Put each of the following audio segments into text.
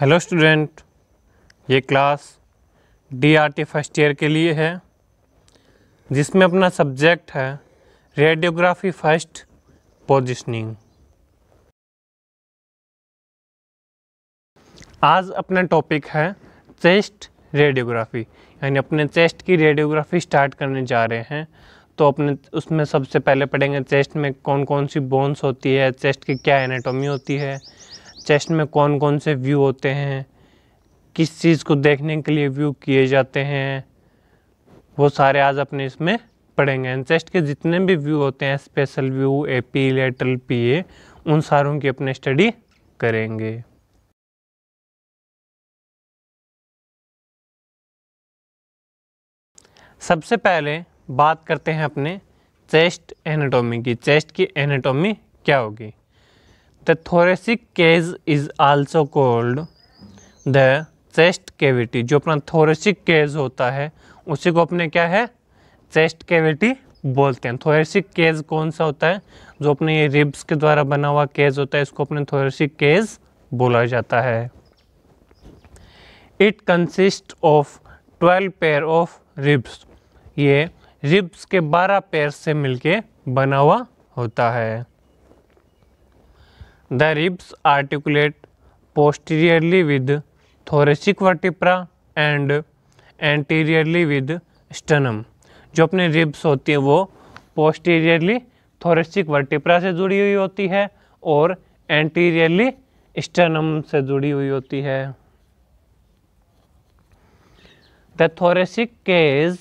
Hello student ये class DRT e first year के लिए है जिसमें अपना सब्जेक्ट है रेडियोग्राफी फर्स्ट पोजिशनिंग आज अपना टॉपिक है चेस्ट रेडियोग्राफी यानी अपने चेस्ट की रेडियोग्राफी स्टार्ट करने जा रहे हैं तो अपने उसमें सबसे पहले पढ़ेंगे चेस्ट में कौन कौन सी बोन्स होती है चेस्ट की क्या एनाटॉमी होती है चेस्ट में कौन कौन से व्यू होते हैं किस चीज़ को देखने के लिए व्यू किए जाते हैं वो सारे आज अपने इसमें पढ़ेंगे एंड चेस्ट के जितने भी व्यू होते हैं special view A P lateral P A उन सारों की अपने स्टडी करेंगे सबसे पहले बात करते हैं अपने चेस्ट एनाटॉमी की चेस्ट की एनाटॉमी क्या होगी The thoracic cage is also called the chest cavity जो अपना थोरेसिक केज होता है उसी को अपने क्या है चेस्ट केविटी बोलते हैं थोरेसिक केज कौन सा होता है जो अपने ये रिब्स के द्वारा बना हुआ केज होता है इसको अपने थोरेसिक केज बोला जाता है it consist of twelve pair of ribs ये रिब्स के बारह पेयर से मिलके बना हुआ होता है the ribs articulate posteriorly with thoracic vertebra and anteriorly with sternum जो अपने रिब्स होती है वो पोस्टीरियरली थोरेसिक वर्टिप्रा से जुड़ी हुई होती है और एंटीरियरली स्टनम से जुड़ी हुई होती है the thoracic cage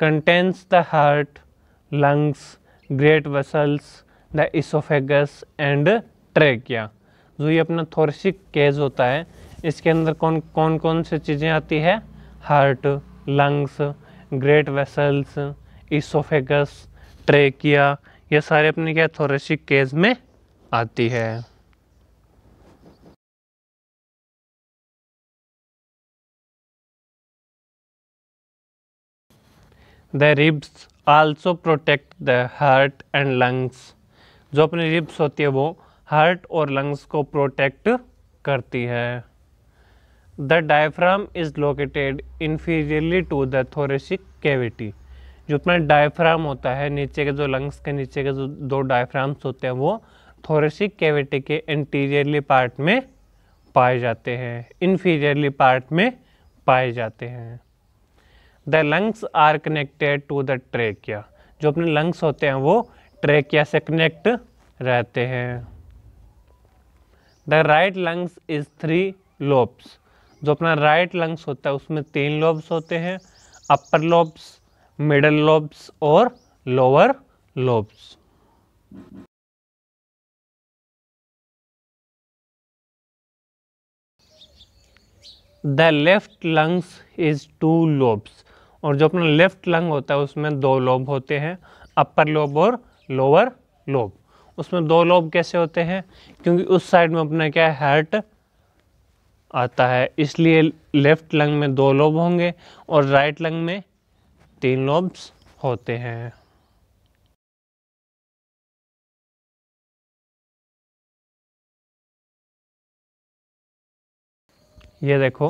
contains the heart lungs great vessels the oesophagus and trachea जो ये अपना थोरसिक केज होता है इसके अंदर कौन कौन कौन सी चीज़ें आती है heart lungs great vessels oesophagus trachea ये सारे अपने क्या थोरेसिक केज में आती है the ribs also protect the heart and lungs जो अपनी रिब्स होती है वो हार्ट और लंग्स को प्रोटेक्ट करती है the diaphragm is located inferiorly to the thoracic cavity जो अपना डायफ्राम होता है नीचे के जो लंग्स के नीचे के जो दो डायफ्राम्स होते हैं वो थोरेसिक कैविटी के इंटीरियरली पार्ट में पाए जाते हैं इन्फीरियरली पार्ट में पाए जाते हैं the lungs are connected to the trachea जो अपने लंग्स होते हैं वो ट्रेकिया से कनेक्ट रहते हैं the right lungs is three lobes जो अपना राइट लंग्स होता है उसमें तीन लोब्स होते हैं अपर लोब्स मिडल लोब्स और lower lobes the left lungs is two lobes और जो अपना लेफ्ट लंग होता है उसमें दो लोब होते हैं अपर लोब और लोअर लोब उसमें दो लोब कैसे होते हैं क्योंकि उस साइड में अपना क्या है हार्ट आता है इसलिए लेफ्ट लंग में दो लोब होंगे और राइट लंग में तीन लोब्स होते हैं ये देखो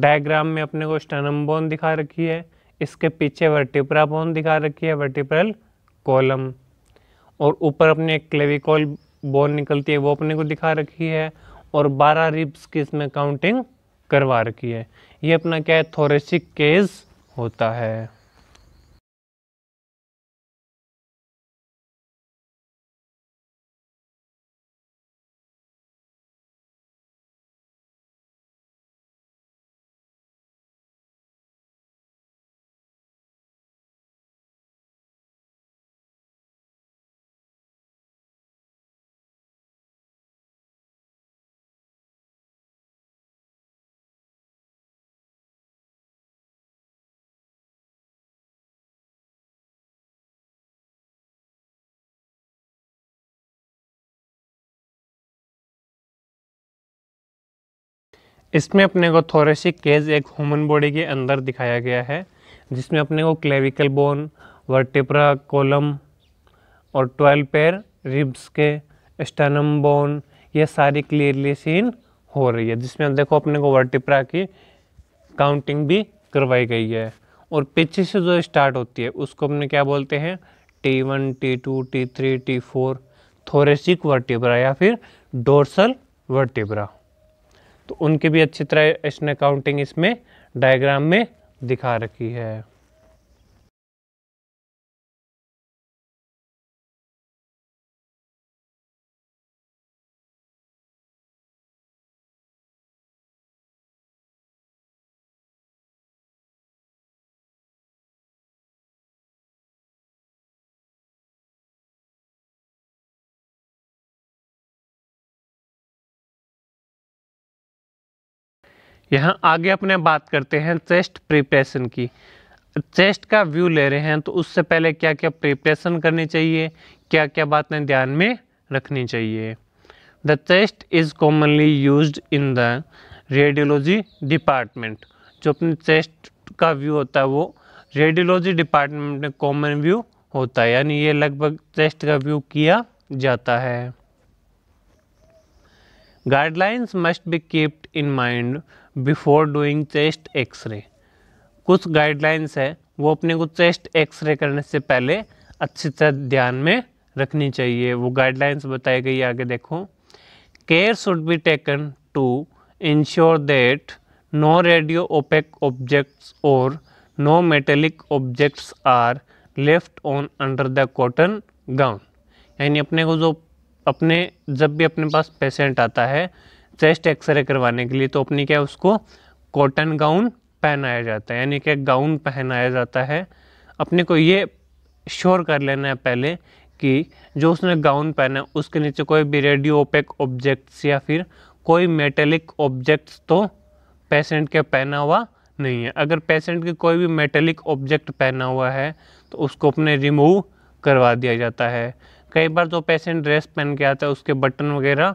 डायग्राम में अपने को स्टनम बोन दिखा रखी है इसके पीछे वर्टिप्रा बोन दिखा रखी है वर्टिप्रल कॉलम और ऊपर अपने क्लेविकॉल बोन निकलती है वो अपने को दिखा रखी है और 12 रिब्स की इसमें काउंटिंग करवा रखी है ये अपना क्या है थोरेसिक केस होता है इसमें अपने को थोरेसिक केज एक ह्यूमन बॉडी के अंदर दिखाया गया है जिसमें अपने को क्लेविकल बोन वर्टिप्रा कोलम और ट्वेल्व पेयर रिब्स के स्टनम बोन ये सारी क्लियरली सीन हो रही है जिसमें देखो अपने को वर्टिप्रा की काउंटिंग भी करवाई गई है और पीछे से जो स्टार्ट होती है उसको अपने क्या बोलते हैं T one T two T three T four thoracic vertebra या फिर डोर्सल वर्टिब्रा तो उनकी भी अच्छी तरह इसने काउंटिंग इसमें डायग्राम में दिखा रखी है यहाँ आगे अपने बात करते हैं चेस्ट प्रिपरेशन की चेस्ट का व्यू ले रहे हैं तो उससे पहले क्या क्या प्रिपरेशन करनी चाहिए क्या क्या बातें ध्यान में रखनी चाहिए the chest is commonly use in the radiology department जो अपने चेस्ट का व्यू होता है वो रेडियोलॉजी डिपार्टमेंट में कॉमन व्यू होता है यानी ये लगभग चेस्ट का व्यू किया जाता है guidelines must be keeped in mind before doing chest X-ray कुछ गाइडलाइंस है वो अपने को चेस्ट एक्सरे करने से पहले अच्छी तरह ध्यान में रखनी चाहिए वो गाइडलाइंस बताई गई आगे देखो care should be taken to ensure that no radio opaque objects और no metallic objects are left on under the cotton gown यानी अपने को जो अपने जब भी अपने पास पेशेंट आता है चेस्ट एक्सरे करवाने के लिए तो अपनी क्या उसको कॉटन गाउन पहनाया जाता है यानी कि गाउन पहनाया जाता है अपने को ये श्योर कर लेना है पहले कि जो उसने गाउन पहना है उसके नीचे कोई भी रेडियो ओपेक ऑब्जेक्ट्स या फिर कोई मेटेलिक ऑब्जेक्ट्स तो पेशेंट के पहना हुआ नहीं है अगर पेशेंट के कोई भी मेटेलिक ऑब्जेक्ट पहना हुआ है तो उसको अपने रिमूव करवा दिया जाता है कई बार तो पेशेंट ड्रेस पहन के आता है उसके बटन वगैरह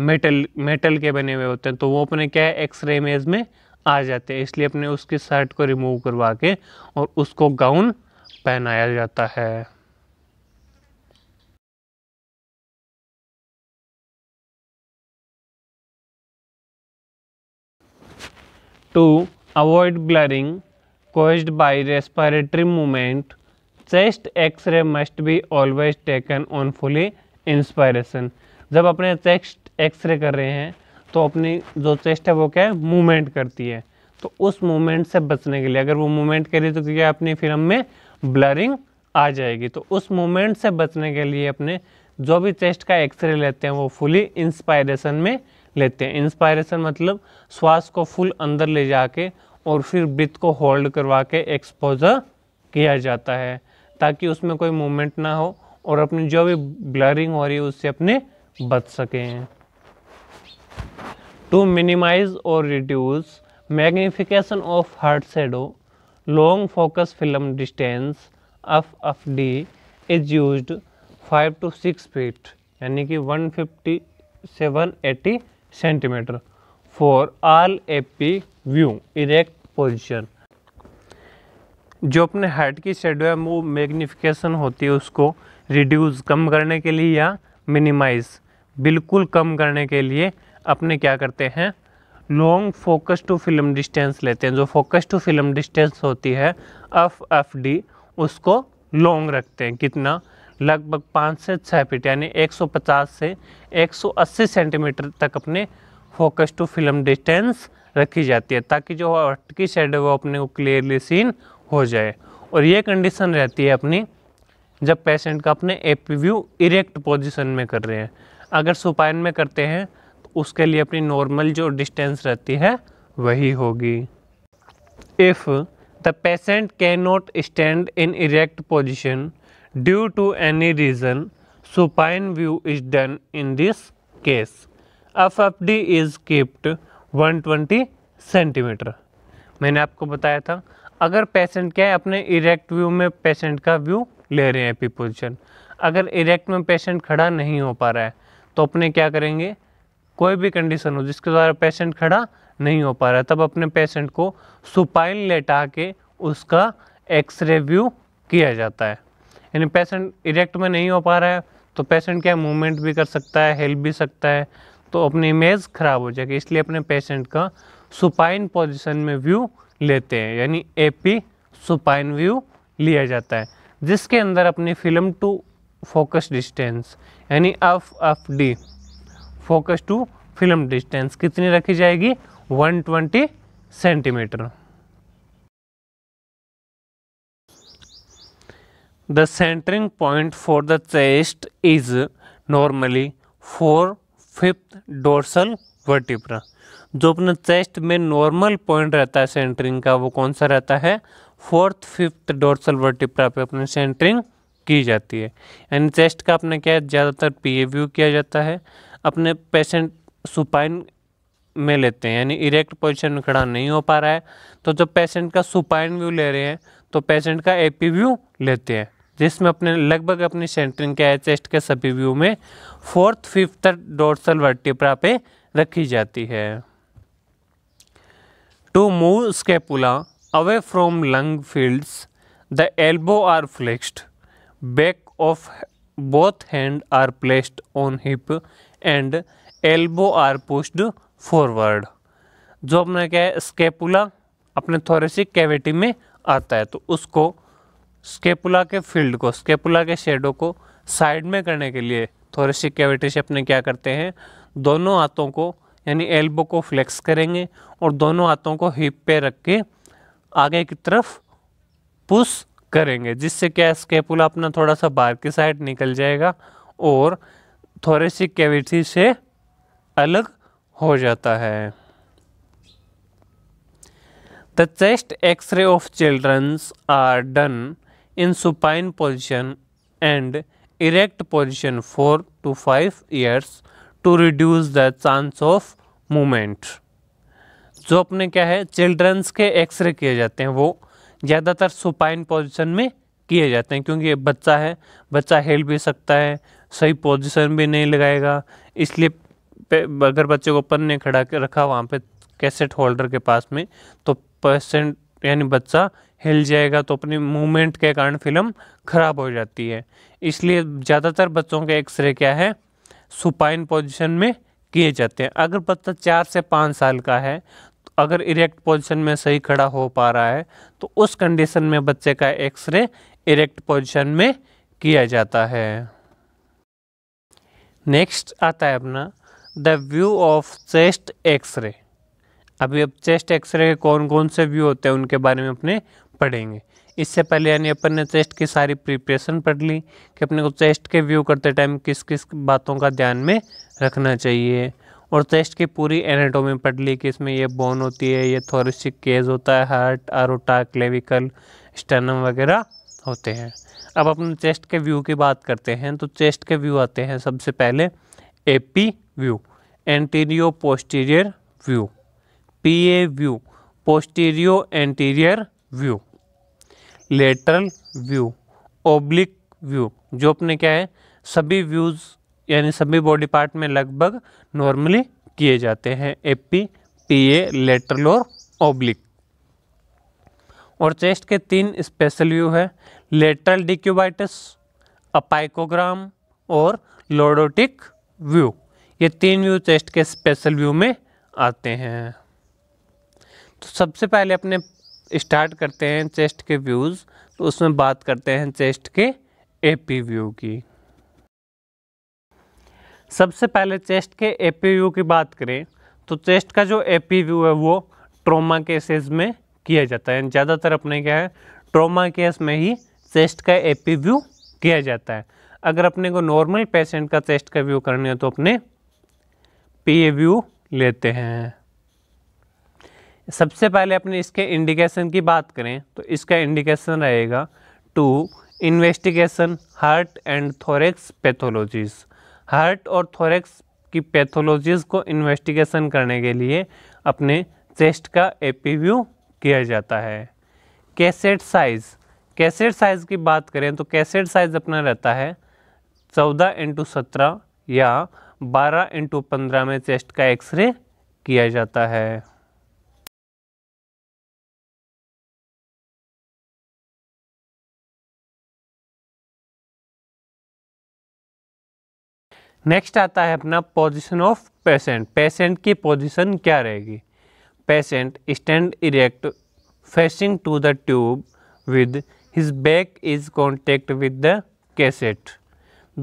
मेटल मेटल के बने हुए होते हैं तो वो अपने क्या है एक्सरे इमेज में आ जाते हैं इसलिए अपने उसकी शर्ट को रिमूव करवा के और उसको गाउन पहनाया जाता है to avoid glaring caused by respiratory movement chest X-ray must be always taken on fully inspiration जब अपने चेस्ट एक्सरे कर रहे हैं तो अपनी जो चेस्ट है वो क्या है मूवमेंट करती है तो उस मूवमेंट से बचने के लिए अगर वो मूवमेंट करिए तो क्या अपनी फिल्म में ब्लरिंग आ जाएगी तो उस मूवमेंट से बचने के लिए अपने जो भी चेस्ट का एक्सरे लेते हैं वो फुली इंस्पायरेशन में लेते हैं इंस्पायरेशन मतलब श्वास को फुल अंदर ले जाके और फिर ब्रिथ को होल्ड करवा के एक्सपोजर किया जाता है ताकि उसमें कोई मूवमेंट ना हो और अपनी जो भी ब्लरिंग हो रही है उससे अपने बच सकें टू मिनिमाइज और reduce magnification of heart shadow long focus film distance F F D is use five to six feet यानी कि one fifty seven eighty centimetre for all A P view erect position जो अपने heart की shadow है वो magnification होती है उसको रिड्यूज़ कम करने के लिए या मिनिमाइज बिल्कुल कम करने के लिए अपने क्या करते हैं long focus to film distance लेते हैं जो फोकस टू फिल्म डिस्टेंस होती है एफ एफ डी उसको लॉन्ग रखते हैं कितना लगभग पाँच से छः फीट यानी 150 से 180 सेंटीमीटर तक अपने फोकस टू फिल्म डिस्टेंस रखी जाती है ताकि जो हट की शेड है वो अपने को क्लियरली सीन हो जाए और ये कंडीशन रहती है अपनी जब पेशेंट का अपने एपी व्यू इरेक्ट पोजिशन में कर रहे हैं अगर सुपाइन में करते हैं उसके लिए अपनी नॉर्मल जो डिस्टेंस रहती है वही होगी if the patient can not stand in erect position due to any reason supine view is done in this case F case. Is is one 120 centimetre मैंने आपको बताया था अगर पेशेंट क्या है अपने इरेक्ट व्यू में पेशेंट का व्यू ले रहे हैं पी पोजिशन अगर इरेक्ट में पेशेंट खड़ा नहीं हो पा रहा है तो अपने क्या करेंगे कोई भी कंडीशन हो जिसके द्वारा पेशेंट खड़ा नहीं हो पा रहा तब अपने पेशेंट को सुपाइन लेटा के उसका एक्सरे व्यू किया जाता है यानी पेशेंट इरेक्ट में नहीं हो पा रहा है तो पेशेंट क्या मूवमेंट भी कर सकता है हेल्प भी सकता है तो अपनी इमेज खराब हो जाएगी इसलिए अपने पेशेंट का सुपाइन पोजिशन में व्यू लेते हैं यानी ए सुपाइन व्यू लिया जाता है जिसके अंदर अपनी फिल्म टू फोकस डिस्टेंस यानी F F D focus to film distance कितनी रखी जाएगी 120 centimetre the centring point for the chest is normally four fifth dorsal vertebra जो अपने चेस्ट में नॉर्मल पॉइंट रहता है सेंटरिंग का वो कौन सा रहता है फोर्थ फिफ्थ डोर्सल वर्टिप्रा पे अपने सेंटरिंग की जाती है यानी चेस्ट का अपने क्या ज़्यादातर पी ए व्यू किया जाता है अपने पेशेंट सुपाइन में लेते हैं यानी इरेक्ट पोजिशन में खड़ा नहीं हो पा रहा है तो जब पेशेंट का सुपाइन व्यू ले रहे हैं तो पेशेंट का ए पी व्यू लेते हैं जिसमें अपने लगभग अपनी सेंटरिंग के चेस्ट के सभी व्यू में फोर्थ फिफ्थ डोर्सल वर्टिप्रा पे रखी जाती है to move scapula away from lung fields the elbow are flexed back of both hand are placed on hip and elbow are pushed forward जो अपने क्या है स्केपुला अपने थोरेसिक कैविटी में आता है तो उसको स्केपुला के फील्ड को स्केपुला के शेडो को साइड में करने के लिए थोरेसिक कैविटी से अपने क्या करते हैं दोनों हाथों को यानी एल्बो को फ्लेक्स करेंगे और दोनों हाथों को हिप पे रख के आगे की तरफ पुश करेंगे जिससे क्या स्केपुला अपना थोड़ा सा बाहर की साइड निकल जाएगा और थोरेसिक कैविटी से अलग हो जाता है the chest X-ray of childrens are done in supine position and erect position four to five years to reduce the chance of movement जो अपने क्या है चिल्ड्रंस के एक्सरे किए जाते हैं वो ज़्यादातर सुपाइन पोजिशन में किए जाते हैं क्योंकि ये बच्चा है बच्चा हिल भी सकता है सही पोजीशन भी नहीं लगाएगा इसलिए अगर बच्चे को ऊपर नहीं खड़ा के रखा वहाँ पे कैसेट होल्डर के पास में तो पेशेंट यानी बच्चा हिल जाएगा तो अपनी मूवमेंट के कारण फिल्म ख़राब हो जाती है इसलिए ज़्यादातर बच्चों के एक्सरे क्या है सुपाइन पोजिशन में किए जाते हैं अगर बच्चा चार से पाँच साल का है तो अगर इरेक्ट पोजीशन में सही खड़ा हो पा रहा है तो उस कंडीशन में बच्चे का एक्सरे इरेक्ट पोजीशन में किया जाता है नेक्स्ट आता है अपना the view of chest X-ray अभी अब चेस्ट एक्सरे के कौन कौन से व्यू होते हैं उनके बारे में अपने पढ़ेंगे इससे पहले यानी अपन ने चेस्ट की सारी प्रिपरेशन पढ़ ली कि अपने को चेस्ट के व्यू करते टाइम किस किस बातों का ध्यान में रखना चाहिए और चेस्ट की पूरी एनाटोमी पढ़ ली कि इसमें ये बोन होती है ये थोरिस्टिक केज होता है हार्ट आरोटा क्लेविकल स्टनम वगैरह होते हैं अब अपन चेस्ट के व्यू की बात करते हैं तो चेस्ट के व्यू आते हैं सबसे पहले A P view anteroposterior view P A view posteroanterior view lateral view oblique view जो अपने क्या है सभी व्यूज़ यानी सभी बॉडी पार्ट में लगभग नॉर्मली किए जाते हैं A P P A lateral और ओब्लिक और चेस्ट के तीन स्पेशल व्यू है लेटरल डिक्यूबाइटिस अपाइकोग्राम और लोडोटिक व्यू ये तीन व्यू चेस्ट के स्पेशल व्यू में आते हैं तो सबसे पहले अपने स्टार्ट करते हैं चेस्ट के व्यूज़ तो उसमें बात करते हैं चेस्ट के एपी व्यू की सबसे पहले चेस्ट के एपी व्यू की बात करें तो चेस्ट का जो एपी व्यू है वो ट्रोमा केसेस में किया जाता है ज़्यादातर अपने क्या है ट्रोमा केस में ही चेस्ट का एपी व्यू किया जाता है अगर अपने को नॉर्मल पेशेंट का चेस्ट का व्यू करना है तो अपने पी ए व्यू लेते हैं सबसे पहले अपने इसके इंडिकेशन की बात करें तो इसका इंडिकेशन रहेगा to investigation heart and thorax pathologies heart और थोरेक्स की पैथोलॉजीज को इन्वेस्टिगेशन करने के लिए अपने चेस्ट का व्यू किया जाता है कैसेट साइज़ कैसेट साइज़ की बात करें तो कैसेट साइज़ अपना रहता है चौदह इंटू सत्रह या बारह इंटू पंद्रह में चेस्ट का एक्सरे किया जाता है नेक्स्ट आता है अपना पोजीशन ऑफ पेशेंट पेशेंट की पोजीशन क्या रहेगी patient stand erect facing to the tube with his back is contact with the cassette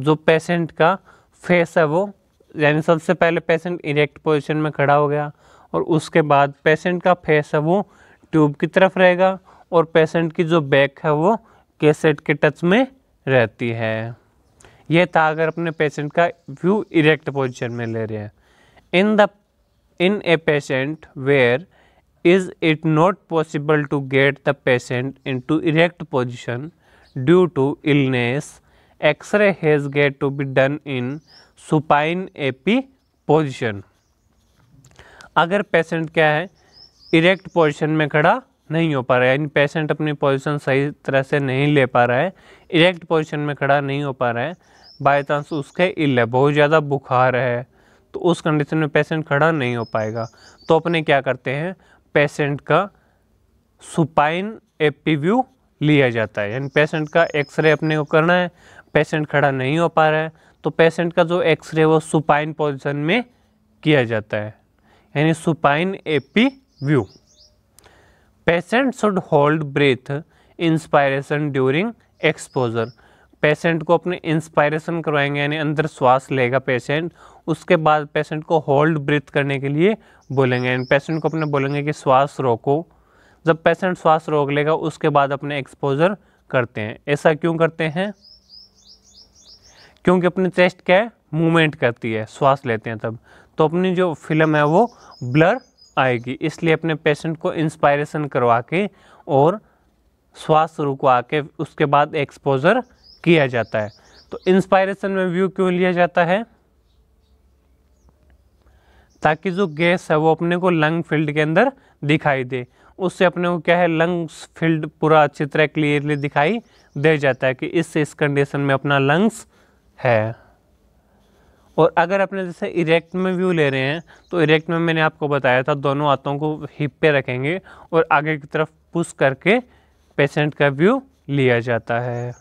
जो पेशेंट का फेस है वो यानी सबसे पहले पेशेंट इरेक्ट पोजिशन में खड़ा हो गया और उसके बाद पेशेंट का फेस है वो ट्यूब की तरफ रहेगा और पेशेंट की जो बैक है वो कैसेट के टच में रहती है यह था अगर अपने पेशेंट का व्यू इरेक्ट पोजिशन में ले रहे हैं in the in a patient where is it not possible to get the patient into erect position due to illness x-ray has got to be done in supine ap position अगर patient क्या है erect position में खड़ा नहीं हो पा रहा है यानी पेशेंट अपनी पोजीशन सही तरह से नहीं ले पा रहा है इरेक्ट पोजीशन में खड़ा नहीं हो पा रहा है बाई चांस उसके इल है बहुत ज़्यादा बुखार है तो उस कंडीशन में पेशेंट खड़ा नहीं हो पाएगा तो अपने क्या करते हैं पेशेंट का सुपाइन एपीव्यू लिया जाता है यानी पेशेंट का एक्सरे अपने को करना है पेशेंट खड़ा नहीं हो पा रहा है तो पेशेंट का जो एक्सरे वो सुपाइन पोजिशन में किया जाता है यानी supine AP view patient should hold breath inspiration during exposure patient को अपने इंस्पायरेशन करवाएंगे यानी अंदर श्वास लेगा पेशेंट उसके बाद पेशेंट को होल्ड ब्रीथ करने के लिए बोलेंगे एंड पेशेंट को अपने बोलेंगे कि श्वास रोको जब पेशेंट श्वास रोक लेगा उसके बाद अपने एक्सपोजर करते हैं ऐसा क्यों करते हैं क्योंकि अपने चेस्ट क्या मूवमेंट करती है श्वास लेते हैं तब तो अपनी जो फिल्म है वो ब्लर आएगी इसलिए अपने पेशेंट को इंस्पायरेशन करवा के और श्वास रुकवा के उसके बाद एक्सपोजर किया जाता है तो इंस्पायरेशन में व्यू क्यों लिया जाता है ताकि जो गैस है वो अपने को लंग फील्ड के अंदर दिखाई दे उससे अपने को क्या है लंग्स फील्ड पूरा अच्छी तरह क्लियरली दिखाई दे जाता है कि इससे इस कंडीशन में अपना लंग्स है और अगर अपने जैसे इरेक्ट में व्यू ले रहे हैं तो इरेक्ट में मैंने आपको बताया था दोनों हाथों को हिप पे रखेंगे और आगे की तरफ पुश करके पेशेंट का व्यू लिया जाता है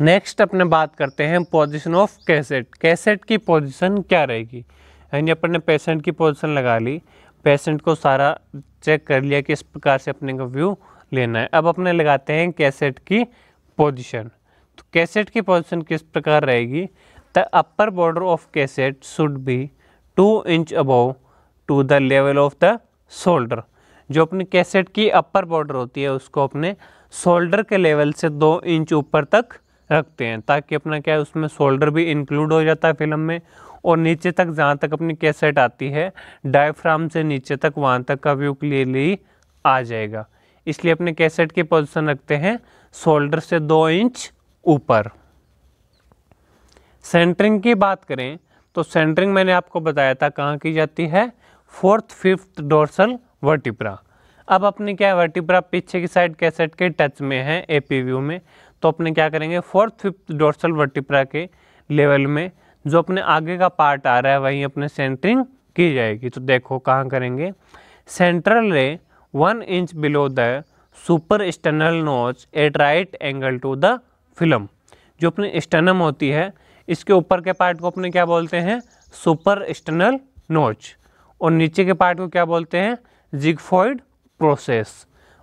नेक्स्ट अपने बात करते हैं पोजीशन ऑफ कैसेट कैसेट की पोजीशन क्या रहेगी यानी अपन ने पेशेंट की पोजीशन लगा ली पेशेंट को सारा चेक कर लिया कि इस प्रकार से अपने को व्यू लेना है अब अपने लगाते हैं कैसेट की पोजीशन तो कैसेट की पोजीशन किस प्रकार रहेगी the upper border of cassette should be two inch above to the level of the shoulder जो अपनी कैसेट की अपर बॉर्डर होती है उसको अपने शोल्डर के लेवल से दो इंच ऊपर तक रखते हैं ताकि अपना क्या है उसमें शोल्डर भी इंक्लूड हो जाता है फिल्म में और नीचे तक जहाँ तक अपनी कैसेट आती है डायफ्राम से नीचे तक वहाँ तक का व्यू क्लियरली आ जाएगा इसलिए अपने कैसेट की पोजिशन रखते हैं शोल्डर से दो इंच ऊपर सेंटरिंग की बात करें तो सेंटरिंग मैंने आपको बताया था कहाँ की जाती है फोर्थ फिफ्थ डोर्सल वर्टिप्रा अब अपने क्या है वर्टिप्रा पीछे की साइड कैसेट के टच में है एपीव्यू व्यू में तो अपने क्या करेंगे फोर्थ फिफ्थ डोर्सल वर्टिप्रा के लेवल में जो अपने आगे का पार्ट आ रहा है वहीं अपने सेंटरिंग की जाएगी तो देखो कहाँ करेंगे central ray one inch below the super external notch at right angle to the film जो अपनी स्टनम होती है इसके ऊपर के पार्ट को अपने क्या बोलते हैं सुपर एक्सटर्नल नोच और नीचे के पार्ट को क्या बोलते हैं जिगफॉइड प्रोसेस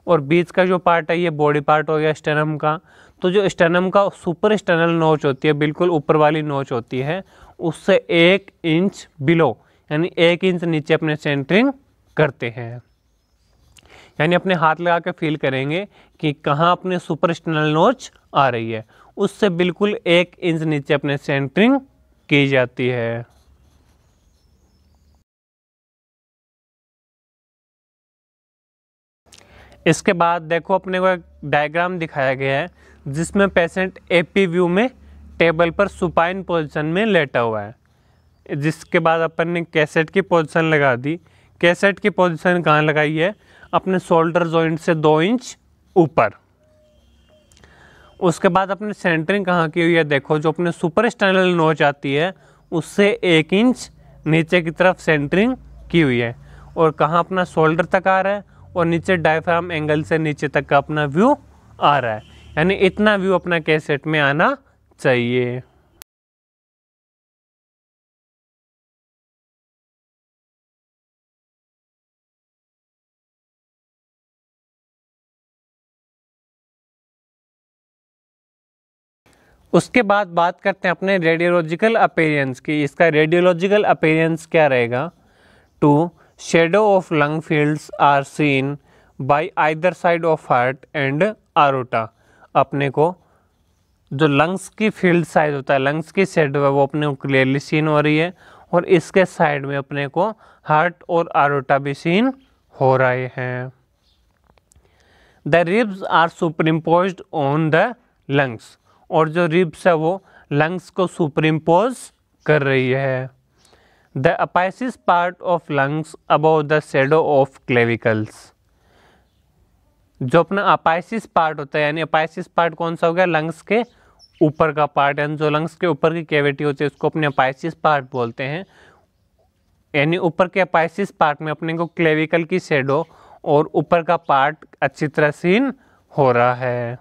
और बीच का जो पार्ट है ये बॉडी पार्ट हो गया स्टेनम का तो जो स्टेनम का सुपर स्टेनल नोच होती है बिल्कुल ऊपर वाली नोच होती है उससे एक इंच बिलो यानी एक इंच नीचे अपने सेंटरिंग करते हैं यानी अपने हाथ लगा के फील करेंगे कि कहाँ अपने सुपर स्टेनल नोच आ रही है उससे बिल्कुल एक इंच नीचे अपने सेंटरिंग की जाती है इसके बाद देखो अपने को एक डायग्राम दिखाया गया है जिसमें पेशेंट पी व्यू में टेबल पर सुपाइन पोजिशन में लेटा हुआ है जिसके बाद अपन ने कैसेट की पोजिशन लगा दी कैसेट की पोजिशन कहाँ लगाई है अपने शोल्डर जॉइंट से दो इंच ऊपर उसके बाद अपने सेंटरिंग कहाँ की हुई है देखो जो अपने सुपर स्टैंडल नोच आती है उससे एक इंच नीचे की तरफ सेंटरिंग की हुई है और कहाँ अपना शोल्डर तक आ रहा है और नीचे डायफ्राम एंगल से नीचे तक का अपना व्यू आ रहा है यानी इतना व्यू अपना कैसेट में आना चाहिए उसके बाद बात करते हैं अपने रेडियोलॉजिकल अपेरियंस की इसका रेडियोलॉजिकल अपेरियंस क्या रहेगा two shadow of lung fields are seen by either side of heart and aorta अपने को जो लंग्स की फील्ड साइज होता है लंग्स की शेडो है वो अपने को क्लियरली सीन हो रही है और इसके साइड में अपने को हार्ट और आरोटा भी सीन हो रहे हैं the ribs are superimpose on the lungs और जो रिब्स है वो लंग्स को सुपरिम्पोज कर रही है the apices part of lungs above the shadow of clavicles जो अपना अपाइसिस पार्ट होता है यानी अपाइसिस पार्ट कौन सा हो गया लंग्स के ऊपर का पार्ट यानी जो लंग्स के ऊपर की कैविटी होती है उसको अपने अपाइसिस पार्ट बोलते हैं यानी ऊपर के अपाइसिस पार्ट में अपने को क्लेविकल की शेडो और ऊपर का पार्ट अच्छी तरह सीन हो रहा है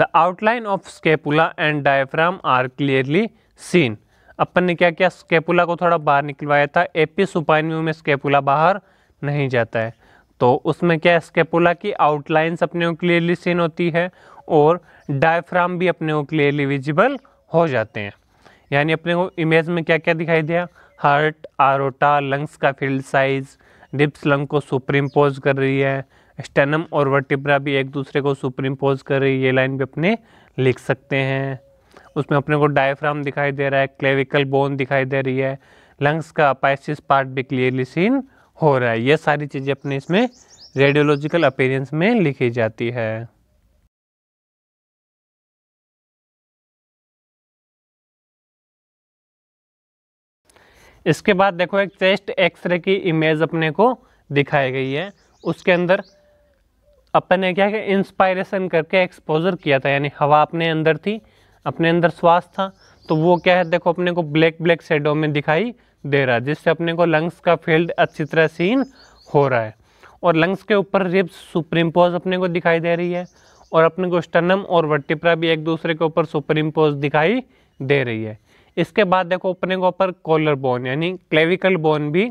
the outline of scapula and diaphragm are clearly seen अपन ने क्या किया स्केपुला को थोड़ा बाहर निकलवाया था एपी सुपाइन व्यू में स्केपुला बाहर नहीं जाता है तो उसमें क्या स्केपुला की आउटलाइंस अपने को क्लियरली सीन होती है और डायफ्राम भी अपने को क्लियरली विजिबल हो जाते हैं यानी अपने को इमेज में क्या क्या दिखाई दिया हार्ट आरोटा लंग्स का फील्ड साइज डिप्स लंग को सुप्रीमपोज कर रही है स्टेनम और वर्टिब्रा भी एक दूसरे को सुप्रीमपोज कर रही है ये लाइन भी अपने लिख सकते हैं उसमें अपने को डायफ्राम दिखाई दे रहा है क्लेविकल बोन दिखाई दे रही है लंग्स का अपाइसिस पार्ट भी क्लियरली सीन हो रहा है ये सारी चीज़ें अपने इसमें रेडियोलॉजिकल अपेरेंस में लिखी जाती है इसके बाद देखो एक चेस्ट एक्सरे की इमेज अपने को दिखाई गई है उसके अंदर अपन ने क्या कि इंस्पायरेशन करके एक्सपोजर किया था यानी हवा अपने अंदर थी अपने अंदर श्वास था तो वो क्या है देखो अपने को ब्लैक ब्लैक शेडो में दिखाई दे रहा है जिससे अपने को लंग्स का फील्ड अच्छी तरह सीन हो रहा है और लंग्स के ऊपर रिब्स पोज अपने को दिखाई दे रही है और अपने को स्टनम और वर्टिप्रा भी एक दूसरे के ऊपर पोज दिखाई दे रही है इसके बाद देखो अपने को ऊपर कॉलर बोन यानी क्लेविकल बोन भी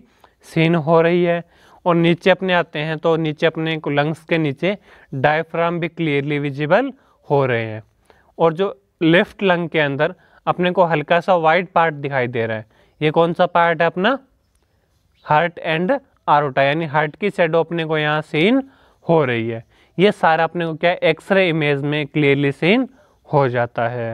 सीन हो रही है और नीचे अपने आते हैं तो नीचे अपने को लंग्स के नीचे डायफ्राम भी क्लियरली विजिबल हो रहे हैं और जो लेफ्ट लंग के अंदर अपने को हल्का सा वाइट पार्ट दिखाई दे रहा है ये कौन सा पार्ट है अपना हार्ट एंड आरोटा यानी हार्ट की शेडो अपने को यहाँ सीन हो रही है ये सारा अपने को क्या एक्सरे इमेज में क्लियरली सीन हो जाता है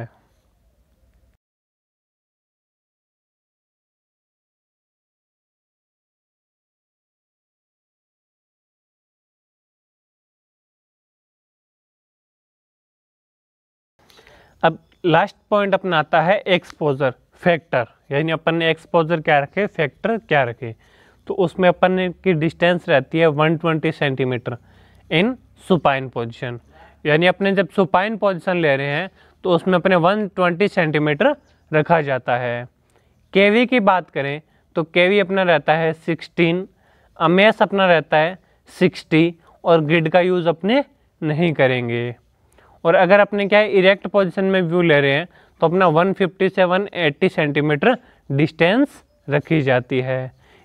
अब लास्ट पॉइंट अपना आता है एक्सपोजर फैक्टर यानी अपन ने एक्सपोजर क्या रखे फैक्टर क्या रखे तो उसमें अपन की डिस्टेंस रहती है 120 सेंटीमीटर इन सुपाइन पोजिशन यानी अपने जब सुपाइन पोजिशन ले रहे हैं तो उसमें अपने 120 सेंटीमीटर रखा जाता है केवी की बात करें तो केवी अपना रहता है 16 अमेस अपना रहता है 60 और ग्रिड का यूज़ अपने नहीं करेंगे और अगर अपने क्या है इरेक्ट पोजिशन में व्यू ले रहे हैं तो अपना फिफ्टी से एट्टी सेंटीमीटर डिस्टेंस रखी जाती है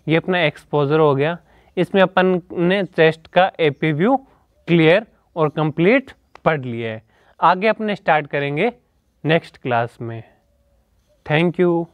ये अपना एक्सपोजर हो गया इसमें अपन ने चेस्ट का एपी व्यू क्लियर और कंप्लीट पढ़ लिया है आगे अपने स्टार्ट करेंगे नेक्स्ट क्लास में थैंक यू